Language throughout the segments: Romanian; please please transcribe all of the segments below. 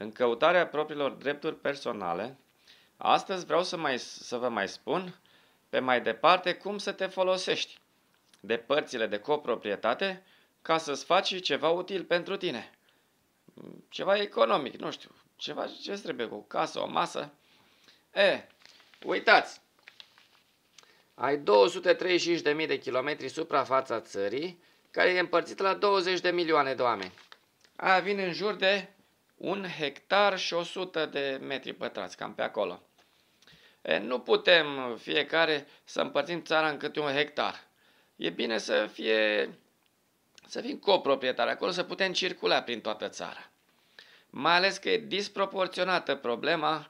în căutarea propriilor drepturi personale, astăzi vreau să, mai, să vă mai spun pe mai departe cum să te folosești de părțile de coproprietate ca să-ți faci ceva util pentru tine. Ceva economic, nu știu, ceva ce trebuie, o casă, o masă. E, uitați, ai 235.000 de kilometri suprafața țării, care e împărțită la 20 de milioane de oameni. Aia vine în jur de un hectar și 100 de metri pătrați, cam pe acolo. E, nu putem fiecare să împărțim țara în câte un hectar. E bine să fie să fim coproprietari acolo, să putem circula prin toată țara. Mai ales că e disproporționată problema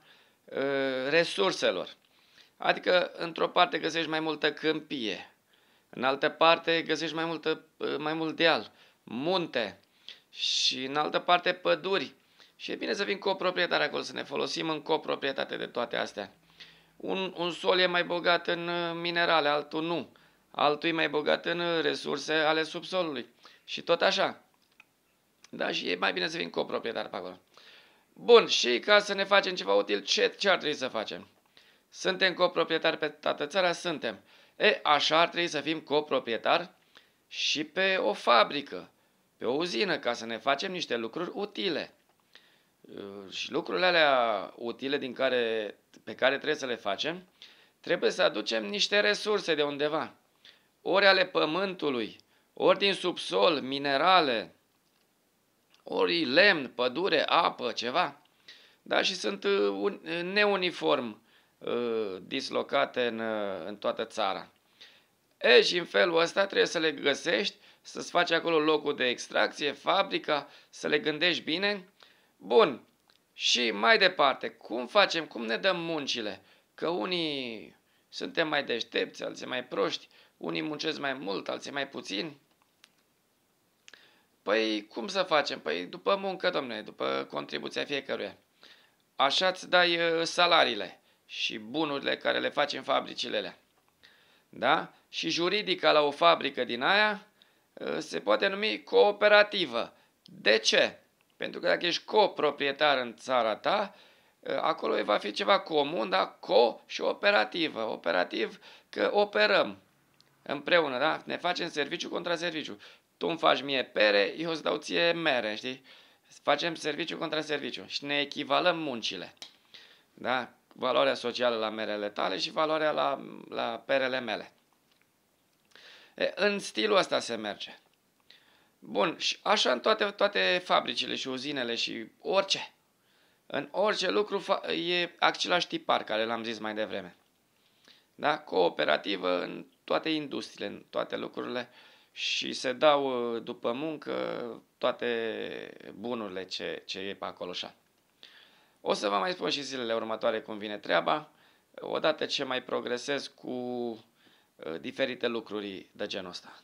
e, resurselor. Adică, într-o parte găsești mai multă câmpie, în altă parte găsești mai, multă, mai mult deal, munte și în altă parte păduri. Și e bine să fim coproprietari acolo, să ne folosim în coproprietate de toate astea. Un, un sol e mai bogat în uh, minerale, altul nu. Altul e mai bogat în uh, resurse ale subsolului. Și tot așa. Da, și e mai bine să fim coproprietari pe acolo. Bun, și ca să ne facem ceva util, ce, ce ar trebui să facem? Suntem coproprietari pe toată țara? Suntem. E, așa ar trebui să fim coproprietari și pe o fabrică, pe o uzină, ca să ne facem niște lucruri utile. Uh, și lucrurile alea utile din care, pe care trebuie să le facem, trebuie să aducem niște resurse de undeva. Ori ale pământului, ori din subsol, minerale, ori lemn, pădure, apă, ceva. Da, și sunt uh, uh, neuniform dislocate în, în toată țara. E, și în felul ăsta trebuie să le găsești, să-ți faci acolo locul de extracție, fabrica, să le gândești bine Bun. Și mai departe, cum facem, cum ne dăm muncile? Că unii suntem mai deștepți, alții mai proști, unii muncesc mai mult, alții mai puțin. Păi cum să facem? Păi după muncă, domnule, după contribuția fiecăruia. Așa îți dai uh, salariile și bunurile care le faci în fabricile alea. Da? Și juridica la o fabrică din aia uh, se poate numi cooperativă. De ce? Pentru că dacă ești coproprietar în țara ta, ă, acolo va fi ceva comun, da? Co și operativă. Operativ că operăm împreună, da? Ne facem serviciu contra serviciu. Tu îmi faci mie pere, eu îți dau ție mere, știi? Facem serviciu contra serviciu și ne echivalăm muncile. Da? Valoarea socială la merele tale și valoarea la, la perele mele. E, în stilul ăsta se merge. Bun, și așa în toate, toate fabricile și uzinele și orice. În orice lucru e același tipar care l-am zis mai devreme. Da? Cooperativă în toate industriile, în toate lucrurile și se dau uh, după muncă toate bunurile ce, ce e pe acolo așa. O să vă mai spun și zilele următoare cum vine treaba, odată ce mai progresez cu uh, diferite lucruri de genul ăsta.